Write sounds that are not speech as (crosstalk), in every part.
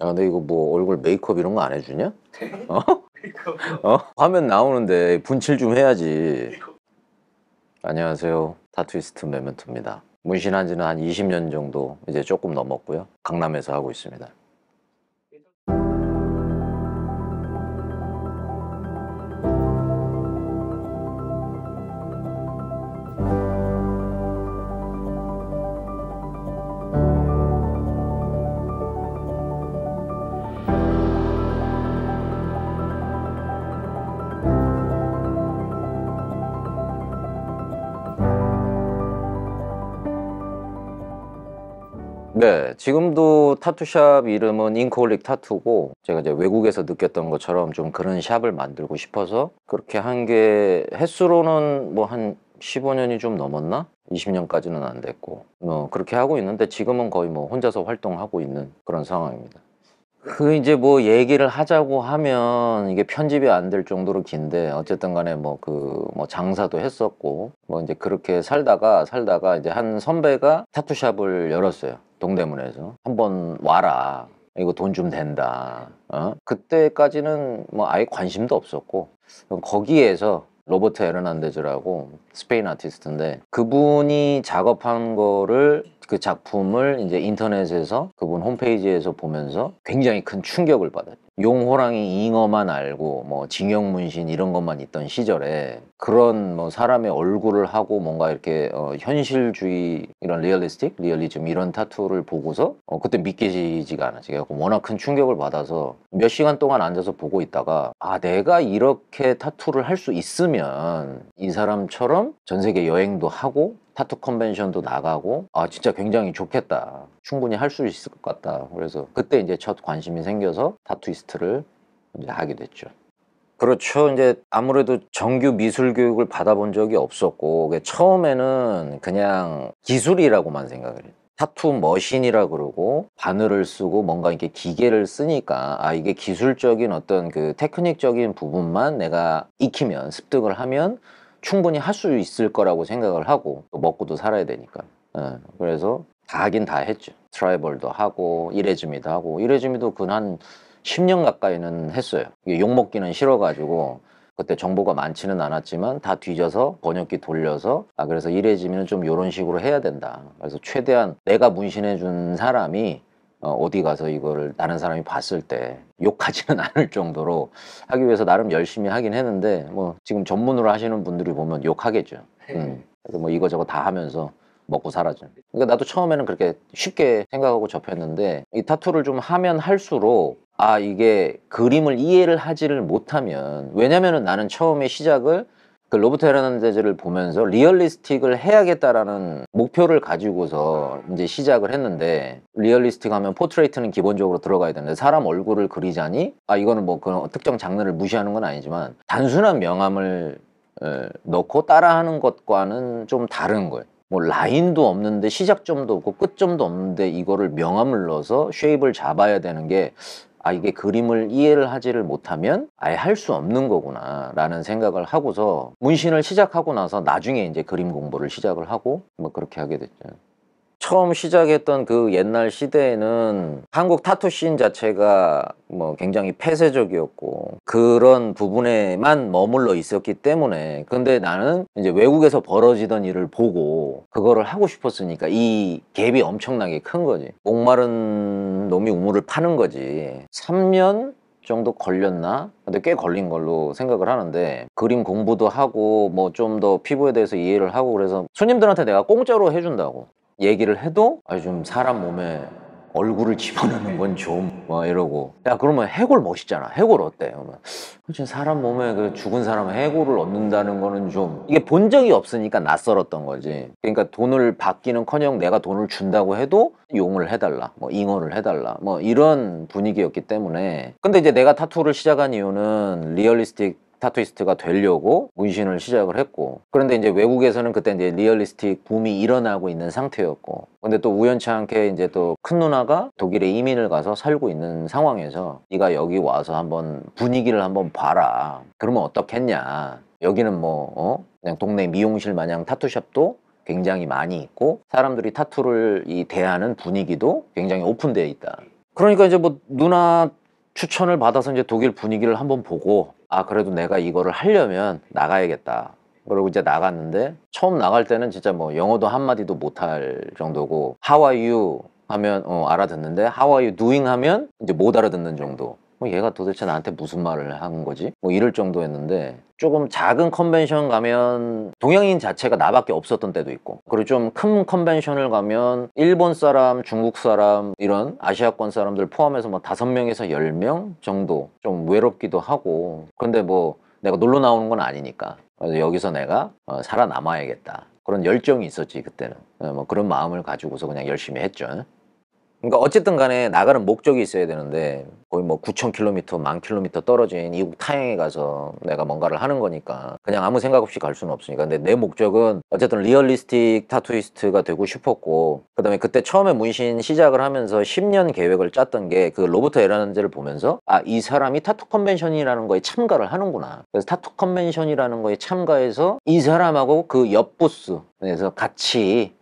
야, 근데 이거 뭐 얼굴 메이크업 이런 거 안 해주냐? (laughs) 어? 어? 화면 나오는데 분칠 좀 해야지. 안녕하세요. 타투이스트 메멘토입니다. 문신한 지는 한 20년 정도 이제 조금 넘었고요. 강남에서 하고 있습니다. 네, 지금도 타투샵 이름은 인코홀릭 타투고 제가 이제 외국에서 느꼈던 것처럼 좀 그런 샵을 만들고 싶어서 그렇게 한 게 횟수로는 뭐 한 15년이 좀 넘었나? 20년까지는 안 됐고 어, 그렇게 하고 있는데 지금은 거의 뭐 혼자서 활동하고 있는 그런 상황입니다. 그 이제 뭐 얘기를 하자고 하면 이게 편집이 안 될 정도로 긴데 어쨌든 간에 뭐 그뭐 그 뭐 장사도 했었고 뭐 이제 그렇게 살다가 살다가 이제 한 선배가 타투샵을 열었어요. 동대문에서 한번 와라 이거 돈 좀 된다 어? 그때까지는 뭐 아예 관심도 없었고 거기에서 로버트 에르난데즈라고 스페인 아티스트인데 그분이 작업한 거를 그 작품을 이제 인터넷에서 그분 홈페이지에서 보면서 굉장히 큰 충격을 받았죠 용호랑이 잉어만 알고 뭐 징역문신 이런 것만 있던 시절에 그런 뭐 사람의 얼굴을 하고 뭔가 이렇게 어 현실주의 이런 리얼리스틱 리얼리즘 이런 타투를 보고서 어 그때 믿기지가 않아 제가 워낙 큰 충격을 받아서 몇 시간 동안 앉아서 보고 있다가 아 내가 이렇게 타투를 할 수 있으면 이 사람처럼 전 세계 여행도 하고 타투 컨벤션도 나가고 아 진짜 굉장히 좋겠다 충분히 할 수 있을 것 같다 그래서 그때 이제 첫 관심이 생겨서 타투이스트를 이제 하게 됐죠 그렇죠. 이제 아무래도 정규 미술 교육을 받아본 적이 없었고 처음에는 그냥 기술이라고만 생각을 해요. 타투 머신이라 그러고 바늘을 쓰고 뭔가 이렇게 기계를 쓰니까 아 이게 기술적인 어떤 그 테크닉적인 부분만 내가 익히면 습득을 하면 충분히 할 수 있을 거라고 생각을 하고 또 먹고도 살아야 되니까 네. 그래서 다 하긴 다 했죠 트라이벌도 하고 이레즈미도 하고 이레즈미도 근한 10년 가까이는 했어요 욕먹기는 싫어가지고 그때 정보가 많지는 않았지만 다 뒤져서 번역기 돌려서 아 그래서 이래지면 좀 이런 식으로 해야 된다 그래서 최대한 내가 문신해 준 사람이 어, 어디 가서 이걸 다른 사람이 봤을 때 욕하지는 (laughs) 않을 정도로 하기 위해서 나름 열심히 하긴 했는데 뭐 지금 전문으로 하시는 분들이 보면 욕하겠죠. 네. 음. 그래서 뭐 이거저거 다 하면서 먹고 살아죠. 그러니까 나도 처음에는 그렇게 쉽게 생각하고 접했는데 이 타투를 좀 하면 할수록 아 이게 그림을 이해를 하지를 못하면 왜냐면은 나는 처음에 시작을 그 로버트 헤르난데즈를 보면서 리얼리스틱을 해야겠다라는 목표를 가지고서 이제 시작을 했는데 리얼리스틱 하면 포트레이트는 기본적으로 들어가야 되는데 사람 얼굴을 그리자니 아 이거는 뭐 그런 특정 장르를 무시하는 건 아니지만 단순한 명암을 넣고 따라하는 것과는 좀 다른 거예요. 뭐 라인도 없는데 시작점도 없고 끝점도 없는데 이거를 명암을 넣어서 쉐입을 잡아야 되는 게아 이게 그림을 이해를 하지를 못하면 아예 할 수 없는 거구나 라는 생각을 하고서 문신을 시작하고 나서 나중에 이제 그림 공부를 시작을 하고 뭐 그렇게 하게 됐죠. 처음 시작했던 그 옛날 시대에는 한국 타투 씬 자체가 뭐 굉장히 폐쇄적이었고 그런 부분에만 머물러 있었기 때문에 근데 나는 이제 외국에서 벌어지던 일을 보고 그거를 하고 싶었으니까 이 갭이 엄청나게 큰 거지 목마른 놈이 우물을 파는 거지 3년 정도 걸렸나? 근데 꽤 걸린 걸로 생각을 하는데 그림 공부도 하고 뭐 좀 더 피부에 대해서 이해를 하고 그래서 손님들한테 내가 공짜로 해준다고 얘기를 해도 아좀 사람 몸에 얼굴을 집어넣는 건좀막 뭐 이러고 야 그러면 해골 멋있잖아 해골 어때? 그러면 사람 몸에 그 죽은 사람 해골을 얻는다는 거는 좀 이게 본 적이 없으니까 낯설었던 거지 그러니까 돈을 받기는커녕 내가 돈을 준다고 해도 용을 해달라 뭐 잉어를 해달라 뭐 이런 분위기였기 때문에 근데 이제 내가 타투를 시작한 이유는 리얼리스틱 타투이스트가 되려고 문신을 시작을 했고 그런데 이제 외국에서는 그때 이제 리얼리스틱 붐이 일어나고 있는 상태였고 근데 또 우연치 않게 이제 또 큰 누나가 독일에 이민을 가서 살고 있는 상황에서 네가 여기 와서 한번 분위기를 한번 봐라 그러면 어떻겠냐 여기는 뭐 어? 그냥 동네 미용실 마냥 타투샵도 굉장히 많이 있고 사람들이 타투를 이 대하는 분위기도 굉장히 오픈되어 있다 그러니까 이제 뭐 누나 추천을 받아서 이제 독일 분위기를 한번 보고 아 그래도 내가 이거를 하려면 나가야겠다 그러고 이제 나갔는데 처음 나갈 때는 진짜 뭐 영어도 한마디도 못할 정도고 How are you? 하면 어, 알아듣는데 How are you doing? 하면 이제 못 알아듣는 정도 뭐 얘가 도대체 나한테 무슨 말을 한 거지? 뭐 이럴 정도였는데 조금 작은 컨벤션 가면 동양인 자체가 나밖에 없었던 때도 있고 그리고 좀 큰 컨벤션을 가면 일본 사람, 중국 사람 이런 아시아권 사람들 포함해서 뭐 다섯 명에서 열 명 정도 좀 외롭기도 하고 근데 뭐 내가 놀러 나오는 건 아니니까 그래서 여기서 내가 어, 살아남아야겠다 그런 열정이 있었지 그때는 어, 뭐 그런 마음을 가지고서 그냥 열심히 했죠 그러니까 어쨌든 간에 나가는 목적이 있어야 되는데 거의 뭐9천 킬로미터, 만 킬로미터 떨어진 이국 타행에 가서 내가 뭔가를 하는 거니까 그냥 아무 생각 없이 갈 수는 없으니까 근데 내 목적은 어쨌든 리얼리스틱 타투이스트가 되고 싶었고 그 다음에 그때 처음에 문신 시작을 하면서 10년 계획을 짰던 게 그 로버트 에란제를 보면서 아 이 사람이 타투 컨벤션이라는 거에 참가를 하는구나 그래서 타투 컨벤션이라는 거에 참가해서 이 사람하고 그 옆 부스 에서 같이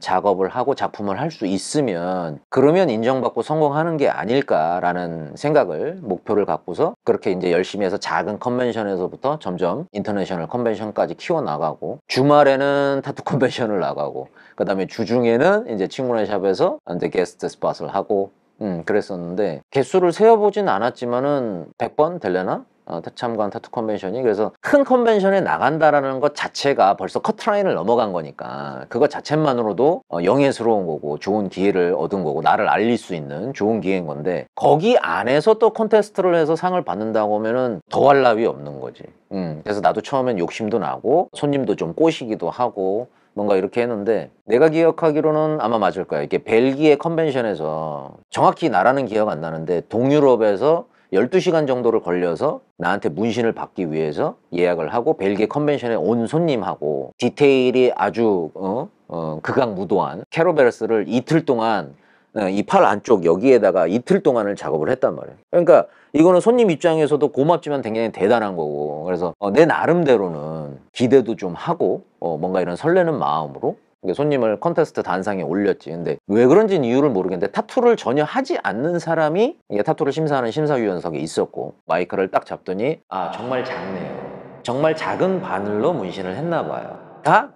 작업을 하고 작품을 할 수 있으면 그러면 인정받고 성공하는 게 아닐까라는 생각을 목표를 갖고서 그렇게 이제 열심히 해서 작은 컨벤션에서부터 점점 인터내셔널 컨벤션까지 키워나가고 주말에는 타투 (laughs) 컨벤션을 나가고 그 다음에 주중에는 이제 친구네 샵에서 이제 게스트 스팟을 하고 음, 그랬었는데 개수를 세어보진 않았지만은 100번 될려나 어, 참관 타투 컨벤션이 그래서 큰 컨벤션에 나간다라는 것 자체가 벌써 커트라인을 넘어간 거니까 그거 자체만으로도 어, 영예스러운 거고 좋은 기회를 얻은 거고 나를 알릴 수 있는 좋은 기회인 건데 거기 안에서 또 콘테스트를 해서 상을 받는다고 하면은 더할 나위 없는 거지 음, 그래서 나도 처음엔 욕심도 나고 손님도 좀 꼬시기도 하고 뭔가 이렇게 했는데 내가 기억하기로는 아마 맞을 거야 이게 벨기에 컨벤션에서 정확히 나라는 기억 안 나는데 동유럽에서 12시간 정도를 걸려서 나한테 문신을 받기 위해서 예약을 하고 벨기에 컨벤션에 온 손님하고 디테일이 아주 어, 어, 극악무도한 캐로베르스를 이틀 동안 어, 이팔 안쪽 여기에다가 이틀 동안을 작업을 했단 말이에요 그러니까 이거는 손님 입장에서도 고맙지만 굉장히 대단한 거고 그래서 어, 내 나름대로는 기대도 좀 하고 어, 뭔가 이런 설레는 마음으로 손님을 컨테스트 단상에 올렸지. 근데 왜 그런지는 이유를 모르겠는데 타투를 전혀 하지 않는 사람이 타투를 심사하는 심사위원석에 있었고 마이크를 딱 잡더니 아, 아 정말 작네요. 정말 작은 바늘로 문신을 했나 봐요. 다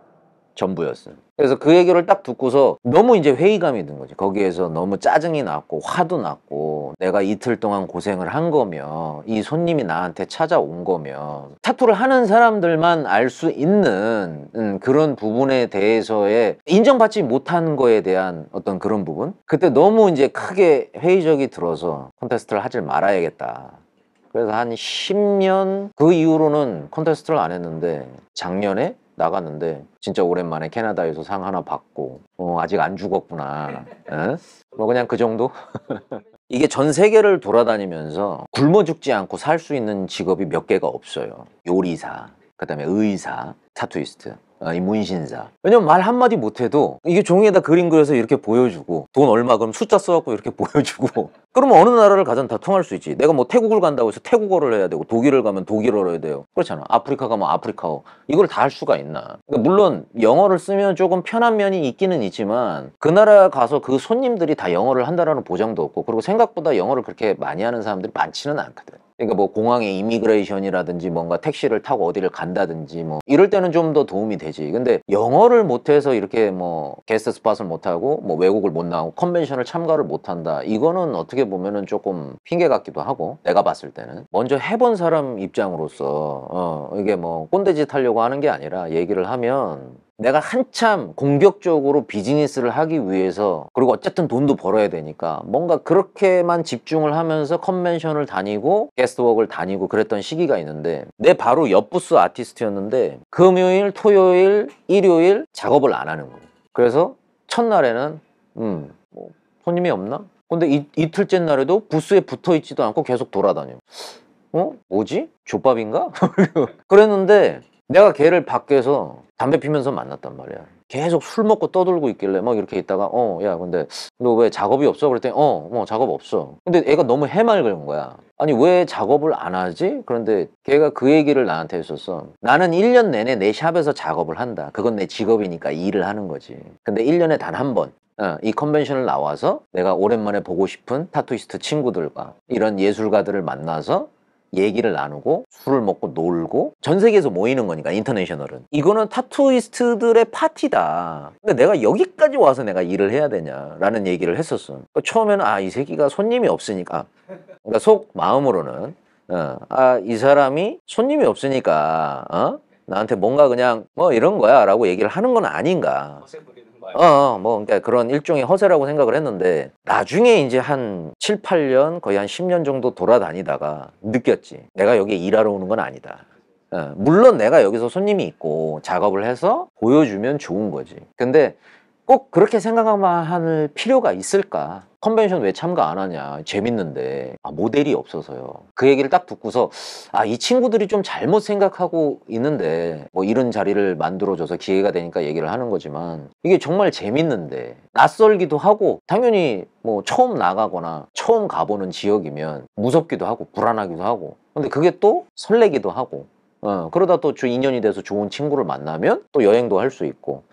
전부였음. 그래서 그 얘기를 딱 듣고서 너무 이제 회의감이 든 거지. 거기에서 너무 짜증이 났고 화도 났고 내가 이틀 동안 고생을 한 거며 이 손님이 나한테 찾아온 거며 타투를 하는 사람들만 알 수 있는 음, 그런 부분에 대해서의 인정받지 못한 거에 대한 어떤 그런 부분 그때 너무 이제 크게 회의적이 들어서 콘테스트를 하질 말아야겠다. 그래서 한 10년 그 이후로는 콘테스트를 안 했는데 작년에 나갔는데 진짜 오랜만에 캐나다에서 상 하나 받고 어, 아직 안 죽었구나. 에? 뭐 그냥 그 정도? (laughs) 이게 전 세계를 돌아다니면서 굶어 죽지 않고 살 수 있는 직업이 몇 개가 없어요. 요리사, 그 다음에 의사, 타투이스트, 이 어, 문신사 왜냐면 말 한마디 못해도 이게 종이에다 그림 그려서 이렇게 보여주고 돈 얼마 그럼 숫자 써갖고 이렇게 (laughs) 보여주고 그러면 어느 나라를 가든 다 통할 수 있지 내가 뭐 태국을 간다고 해서 태국어를 해야 되고 독일을 가면 독일어를 해야 돼요 그렇잖아 아프리카 가면 뭐 아프리카어 이걸 다 할 수가 있나 그러니까 물론 영어를 쓰면 조금 편한 면이 있기는 있지만 그 나라 가서 그 손님들이 다 영어를 한다라는 보장도 없고 그리고 생각보다 영어를 그렇게 많이 하는 사람들이 많지는 않거든 그러니까 뭐 공항에 이미그레이션이라든지 뭔가 택시를 타고 어디를 간다든지 뭐 이럴 때는 좀 더 도움이 되지. 근데 영어를 못해서 이렇게 뭐 게스트 스팟을 못하고 뭐 외국을 못 나오고 컨벤션을 참가를 못한다. 이거는 어떻게 보면은 조금 핑계 같기도 하고 내가 봤을 때는 먼저 해본 사람 입장으로서 어 이게 뭐 꼰대짓 하려고 하는 게 아니라 얘기를 하면 내가 한참 공격적으로 비즈니스를 하기 위해서 그리고 어쨌든 돈도 벌어야 되니까 뭔가 그렇게만 집중을 하면서 컨벤션을 다니고 게스트웍을 다니고 그랬던 시기가 있는데 내 바로 옆부스 아티스트였는데 금요일, 토요일, 일요일 작업을 안 하는 거예요 그래서 첫날에는 음, 뭐 손님이 없나? 근데 이, 이틀째 날에도 부스에 붙어 있지도 않고 계속 돌아다녀 어? 뭐지? 족밥인가? (laughs) 그랬는데 내가 걔를 밖에서 담배 피면서 만났단 말이야. 계속 술 먹고 떠들고 있길래 막 이렇게 있다가 어야 근데 너 왜 작업이 없어? 그랬더니 어뭐 작업 없어. 근데 애가 너무 해맑은 거야. 아니 왜 작업을 안 하지? 그런데 걔가 그 얘기를 나한테 했었어. 나는 1년 내내 내 샵에서 작업을 한다. 그건 내 직업이니까 일을 하는 거지. 근데 1년에 단 한 번. 어, 이 컨벤션을 나와서 내가 오랜만에 보고 싶은 타투이스트 친구들과 이런 예술가들을 만나서 얘기를 나누고 술을 먹고 놀고 전 세계에서 모이는 거니까 인터내셔널은 이거는 타투이스트들의 파티다 근데 내가 여기까지 와서 내가 일을 해야 되냐라는 얘기를 했었어 그러니까 처음에는 아 이 새끼가 손님이 없으니까 그러니까 속 마음으로는 어, 아이 사람이 손님이 없으니까 어? 나한테 뭔가 그냥 뭐 이런 거야 라고 얘기를 하는 건 아닌가 어, 봐요. 어, 어, 뭐 그러니까 그런 일종의 허세라고 생각을 했는데 나중에 이제 한 7, 8년 거의 한 10년 정도 돌아다니다가 느꼈지. 내가 여기 일하러 오는 건 아니다. 어, 물론 내가 여기서 손님이 있고 작업을 해서 보여주면 좋은 거지. 근데 꼭 그렇게 생각만 할 필요가 있을까? 컨벤션 왜 참가 안 하냐? 재밌는데. 아, 모델이 없어서요. 그 얘기를 딱 듣고서, 아, 이 친구들이 좀 잘못 생각하고 있는데, 뭐 이런 자리를 만들어줘서 기회가 되니까 얘기를 하는 거지만, 이게 정말 재밌는데, 낯설기도 하고, 당연히 뭐 처음 나가거나 처음 가보는 지역이면 무섭기도 하고, 불안하기도 하고, 근데 그게 또 설레기도 하고, 어, 그러다 또 인연이 돼서 좋은 친구를 만나면 또 여행도 할 수 있고,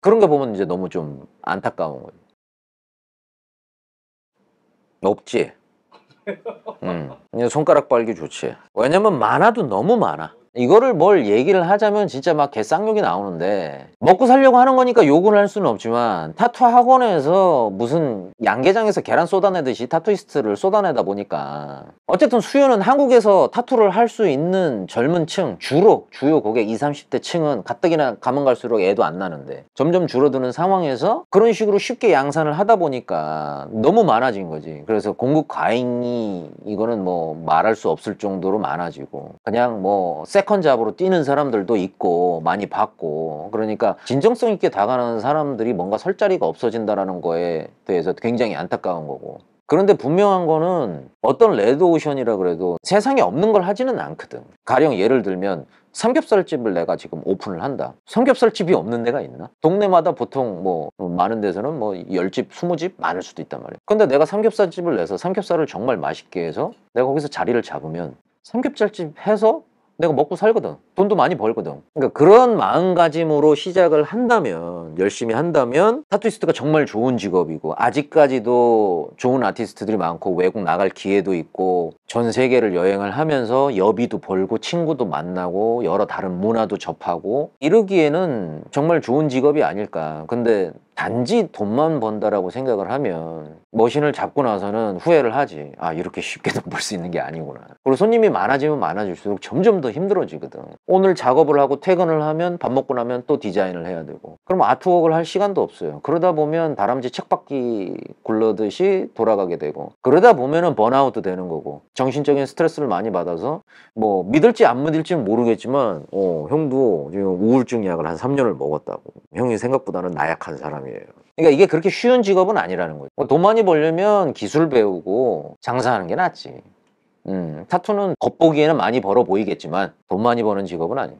그런 게 보면 이제 너무 좀 안타까운 거예요. 없지. (laughs) 음, 손가락 빨기 좋지. 왜냐면 많아도 너무 많아. 이거를 뭘 얘기를 하자면 진짜 막 개쌍욕이 나오는데 먹고 살려고 하는 거니까 욕은 할 수는 없지만 타투 학원에서 무슨 양계장에서 계란 쏟아내듯이 타투이스트를 쏟아내다 보니까 어쨌든 수요는 한국에서 타투를 할 수 있는 젊은 층 주로 주요 고객 20, 30대 층은 가뜩이나 가면 갈수록 애도 안 나는데 점점 줄어드는 상황에서 그런 식으로 쉽게 양산을 하다 보니까 너무 많아진 거지 그래서 공급 과잉이 이거는 뭐 말할 수 없을 정도로 많아지고 그냥 뭐섹 세컨 잡으로 뛰는 사람들도 있고 많이 봤고 그러니까 진정성 있게 다가가는 사람들이 뭔가 설 자리가 없어진다라는 거에 대해서 굉장히 안타까운 거고 그런데 분명한 거는 어떤 레드오션이라 그래도 세상에 없는 걸 하지는 않거든 가령 예를 들면 삼겹살집을 내가 지금 오픈을 한다 삼겹살집이 없는 데가 있나? 동네마다 보통 뭐 많은 데서는 뭐 10집, 20집 많을 수도 있단 말이야 근데 내가 삼겹살집을 내서 삼겹살을 정말 맛있게 해서 내가 거기서 자리를 잡으면 삼겹살집 해서 내가 먹고 살거든 돈도 많이 벌거든. 그러니까 그런 마음가짐으로 시작을 한다면 열심히 한다면 타투이스트가 정말 좋은 직업이고 아직까지도 좋은 아티스트들이 많고 외국 나갈 기회도 있고 전 세계를 여행을 하면서 여비도 벌고 친구도 만나고 여러 다른 문화도 접하고 이러기에는 정말 좋은 직업이 아닐까. 근데 단지 돈만 번다라고 생각을 하면 머신을 잡고 나서는 후회를 하지 아 이렇게 쉽게 돈 벌 수 (laughs) 있는 게 아니구나 그리고 손님이 많아지면 많아질수록 점점 더 힘들어지거든 오늘 작업을 하고 퇴근을 하면 밥 먹고 나면 또 디자인을 해야 되고 그럼 아트웍을 할 시간도 없어요 그러다 보면 다람쥐 책바퀴 굴러듯이 돌아가게 되고 그러다 보면은 번아웃도 되는 거고 정신적인 스트레스를 많이 받아서 뭐 믿을지 안 믿을지는 모르겠지만 어 형도 지금 우울증 약을 한 3년을 먹었다고 형이 생각보다는 나약한 사람이에요 그러니까 이게 그렇게 쉬운 직업은 아니라는 거예요 뭐 돈 많이 벌려면 기술 배우고 장사하는 게 낫지 음, 타투는 겉보기에는 많이 벌어 보이겠지만 돈 많이 버는 직업은 아니에요.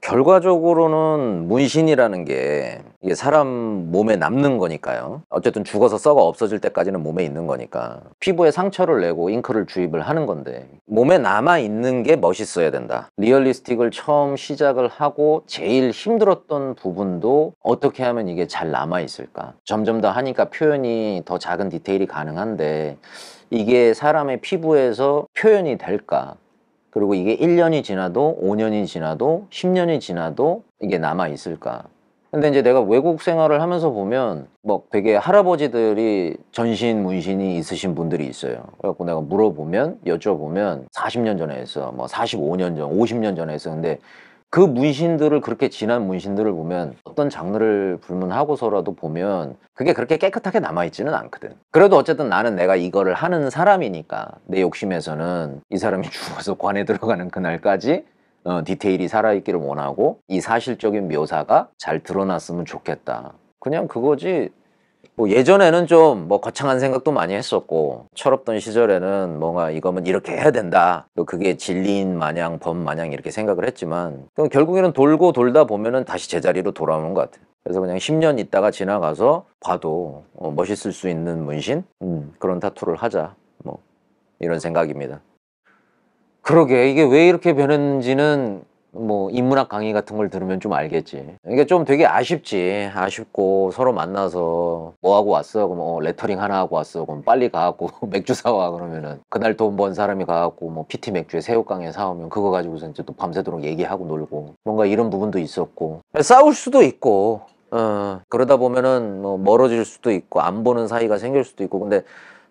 결과적으로는 문신이라는 게 이게 사람 몸에 남는 거니까요. 어쨌든 죽어서 썩어 없어질 때까지는 몸에 있는 거니까 피부에 상처를 내고 잉크를 주입을 하는 건데 몸에 남아 있는 게 멋있어야 된다. 리얼리스틱을 처음 시작을 하고 제일 힘들었던 부분도 어떻게 하면 이게 잘 남아 있을까? 점점 더 하니까 표현이 더 작은 디테일이 가능한데 이게 사람의 피부에서 표현이 될까 그리고 이게 1년이 지나도 5년이 지나도 10년이 지나도 이게 남아 있을까 근데 이제 내가 외국 생활을 하면서 보면 뭐 되게 할아버지들이 전신 문신이 있으신 분들이 있어요. 그래갖고 내가 물어보면 여쭤보면 40년 전에 했어. 뭐 45년 전, 50년 전에 했어. 근데 그 문신들을 그렇게 진한 문신들을 보면 어떤 장르를 불문하고서라도 보면 그게 그렇게 깨끗하게 남아있지는 않거든 그래도 어쨌든 나는 내가 이거를 하는 사람이니까 내 욕심에서는 이 사람이 (laughs) 죽어서 관에 들어가는 그날까지 어, 디테일이 살아있기를 원하고 이 사실적인 묘사가 잘 드러났으면 좋겠다 그냥 그거지 뭐 예전에는 좀 뭐 거창한 생각도 많이 했었고 철없던 시절에는 뭔가 이거면 이렇게 해야 된다 또 그게 진리인 마냥 법 마냥 이렇게 생각을 했지만 결국에는 돌고 돌다 보면은 다시 제자리로 돌아오는 것 같아요 그래서 그냥 10년 있다가 지나가서 봐도 어, 멋있을 수 있는 문신 음, 그런 타투를 하자 뭐 이런 생각입니다 그러게 이게 왜 이렇게 변했는지는 뭐 인문학 강의 같은 걸 들으면 좀 알겠지. 그러니까 좀 되게 아쉽지. 아쉽고 서로 만나서 뭐 하고 왔어? 그럼 어, 레터링 하나 하고 왔어. 그럼 빨리 가갖고 (laughs) 맥주 사와 그러면은 그날 돈 번 사람이 가갖고 뭐 PT 맥주에 새우깡에 사오면 그거 가지고서 이제 또 밤새도록 얘기하고 놀고 뭔가 이런 부분도 있었고 싸울 수도 있고 어, 그러다 보면은 뭐 멀어질 수도 있고 안 보는 사이가 생길 수도 있고 근데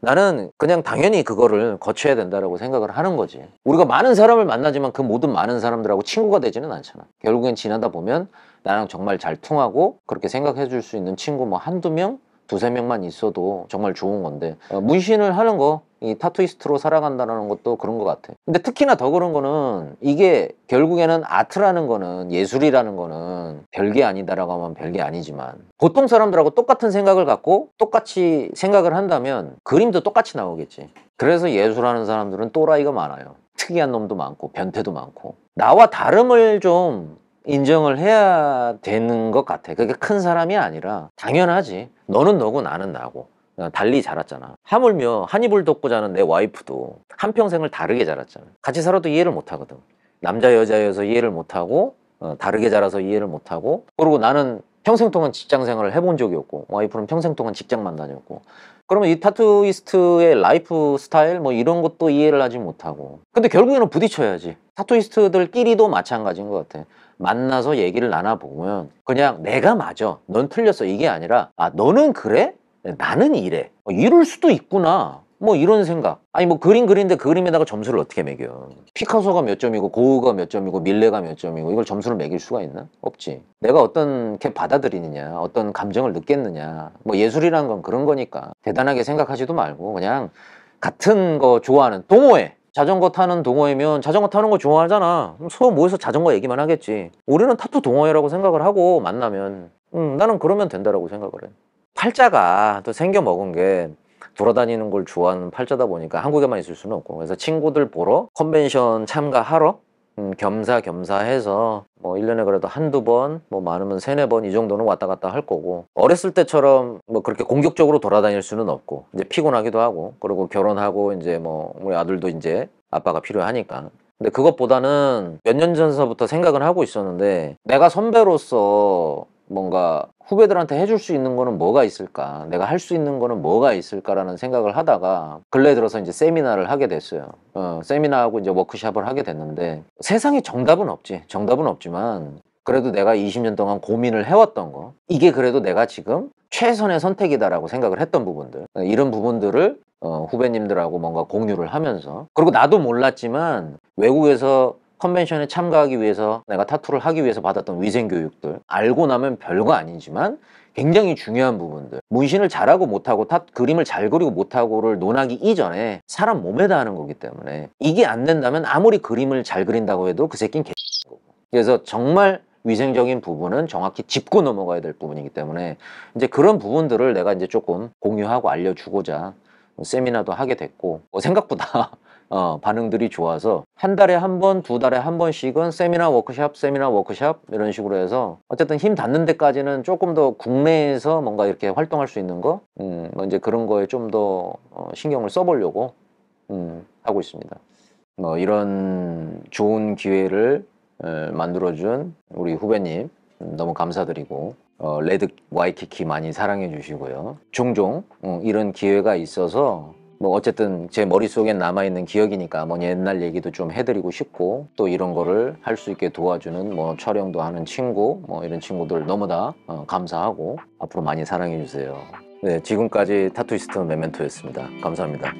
나는 그냥 당연히 그거를 거쳐야 된다라고 생각을 하는 거지. 우리가 많은 사람을 만나지만 그 모든 많은 사람들하고 친구가 되지는 않잖아. 결국엔 지나다 보면 나랑 정말 잘 통하고 그렇게 생각해 줄 수 있는 친구 뭐 한두 명? 두세 명만 있어도 정말 좋은 건데 어, 문신을 하는 거이 타투이스트로 살아간다는 것도 그런 것 같아. 근데 특히나 더 그런 거는 이게 결국에는 아트라는 거는 예술이라는 거는 별게 아니다라고 하면 별게 아니지만 보통 사람들하고 똑같은 생각을 갖고 똑같이 생각을 한다면 그림도 똑같이 나오겠지. 그래서 예술하는 사람들은 또라이가 많아요. 특이한 놈도 많고 변태도 많고 나와 다름을 좀 인정을 해야 되는 것 같아. 그게 큰 사람이 아니라 당연하지. 너는 너고 나는 나고. 어, 달리 자랐잖아 하물며 한 입을 덮고 자는 내 와이프도 한평생을 다르게 자랐잖아 같이 살아도 이해를 못하거든 남자 여자여서 이해를 못하고 어, 다르게 자라서 이해를 못하고 그리고 나는 평생 동안 직장 생활을 해본 적이 없고 와이프는 평생 동안 직장만 다녔고 그러면 이 타투이스트의 라이프 스타일 뭐 이런 것도 이해를 하지 못하고 근데 결국에는 부딪혀야지 타투이스트들끼리도 마찬가지인 것 같아 만나서 얘기를 나눠보면 그냥 내가 맞아 넌 틀렸어 이게 아니라 아 너는 그래? 나는 이래 뭐 이럴 수도 있구나 뭐 이런 생각 아니 뭐 그림 그린데 그림에다가 점수를 어떻게 매겨 피카소가 몇 점이고 고흐가 몇 점이고 밀레가 몇 점이고 이걸 점수를 매길 수가 있나? 없지 내가 어떤 게 받아들이느냐 어떤 감정을 느꼈느냐 뭐 예술이라는 건 그런 거니까 대단하게 생각하지도 말고 그냥 같은 거 좋아하는 동호회 자전거 타는 동호회면 자전거 타는 거 좋아하잖아 서로 모여서 자전거 얘기만 하겠지 우리는 타투 동호회라고 생각을 하고 만나면 음, 나는 그러면 된다라고 생각을 해 팔자가 또 생겨 먹은 게 돌아다니는 걸 좋아하는 팔자다 보니까 한국에만 있을 수는 없고 그래서 친구들 보러 컨벤션 참가하러 음, 겸사겸사해서 뭐 1년에 그래도 한두 번, 뭐 많으면 세네 번 이 정도는 왔다 갔다 할 거고 어렸을 때처럼 뭐 그렇게 공격적으로 돌아다닐 수는 없고 이제 피곤하기도 하고 그리고 결혼하고 이제 뭐 우리 아들도 이제 아빠가 필요하니까 근데 그것보다는 몇 년 전서부터 생각을 하고 있었는데 내가 선배로서 뭔가 후배들한테 해줄 수 있는 거는 뭐가 있을까? 내가 할 수 있는 거는 뭐가 있을까라는 생각을 하다가 근래 들어서 이제 세미나를 하게 됐어요. 어, 세미나하고 이제 워크샵을 하게 됐는데 세상에 정답은 없지. 정답은 없지만 그래도 내가 20년 동안 고민을 해왔던 거 이게 그래도 내가 지금 최선의 선택이다라고 생각을 했던 부분들 이런 부분들을 어, 후배님들하고 뭔가 공유를 하면서 그리고 나도 몰랐지만 외국에서 컨벤션에 참가하기 위해서 내가 타투를 하기 위해서 받았던 위생교육들 알고 나면 별거 아니지만 굉장히 중요한 부분들 문신을 잘하고 못하고 타, 그림을 잘 그리고 못하고를 논하기 이전에 사람 몸에다 하는 거기 때문에 이게 안 된다면 아무리 그림을 잘 그린다고 해도 그 새끼는 개 거고 그래서 정말 위생적인 부분은 정확히 짚고 넘어가야 될 부분이기 때문에 이제 그런 부분들을 내가 이제 조금 공유하고 알려주고자 뭐 세미나도 하게 됐고 뭐 생각보다 (laughs) 어, 반응들이 좋아서 한 달에 한 번, 두 달에 한 번씩은 세미나 워크샵, 세미나 워크샵 이런 식으로 해서 어쨌든 힘 닿는 데까지는 조금 더 국내에서 뭔가 이렇게 활동할 수 있는 거, 음, 뭐 이제 그런 거에 좀더 어, 신경을 써보려고 음, 하고 있습니다. 뭐 이런 좋은 기회를 에, 어, 만들어준 우리 후배님 음, 너무 감사드리고 어, 레드 와이키키 많이 사랑해 주시고요. 종종 음, 이런 기회가 있어서 뭐 어쨌든 제 머릿속에 남아있는 기억이니까 뭐 옛날 얘기도 좀 해드리고 싶고 또 이런 거를 할 수 있게 도와주는 뭐 촬영도 하는 친구 뭐 이런 친구들 너무 다 어, 감사하고 앞으로 많이 사랑해주세요. 네 지금까지 타투이스트 메멘토였습니다. 감사합니다.